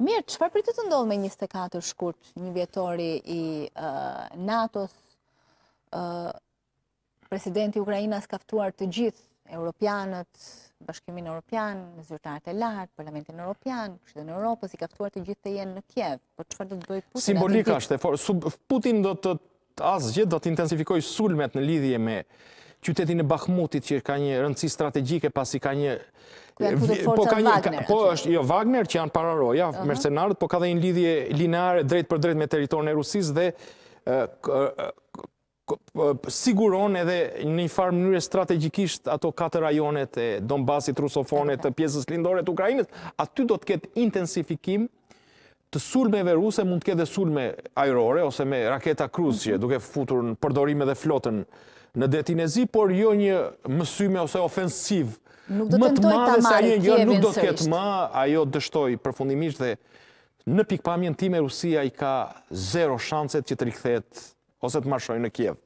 Mirë, qëfar për të të ndodhë me 24 shkurt një vjetori i NATO-s, presidenti Ukrajina s'kaftuar të gjithë, Europianët, Bashkimin Europian, Zyrtarët e Lartë, Parlamentin Europian, Kështetën Europës, i kaftuar të gjithë të jenë në Kjevë. Por qëfar do të bëjë Putin? Simbolika është, Putin do të asë gjithë, do të intensifikoj sulmet në lidhje me qytetin e Bakhmutit që ka një rëndësi strategjike pasi ka një po ka një po është jo Wagner që janë pararoja mercenarët, po ka dhe një lidhje lineare drejt për drejt me territorin e Rusisë dhe siguron edhe në një farë mënyrë strategjikisht ato katër rajonet e Donbasit Rusofonet, të pjesës lindore të Ukrainës, aty do të ketë intensifikim të sulmeve ruse mund të ketë dhe sulme ajrore ose me raketa kruzje, duke futur në përdorime dhe flotën në detin e zi, por jo një mësyme ose ofensiv. Nuk do të tentoj të marrë jo, Kjevin Nuk do të ketë ma, ajo dështoj përfundimisht dhe në pikpamjen time Rusia i ka zero shanset që të rikthet ose të marshoj në Kjevë.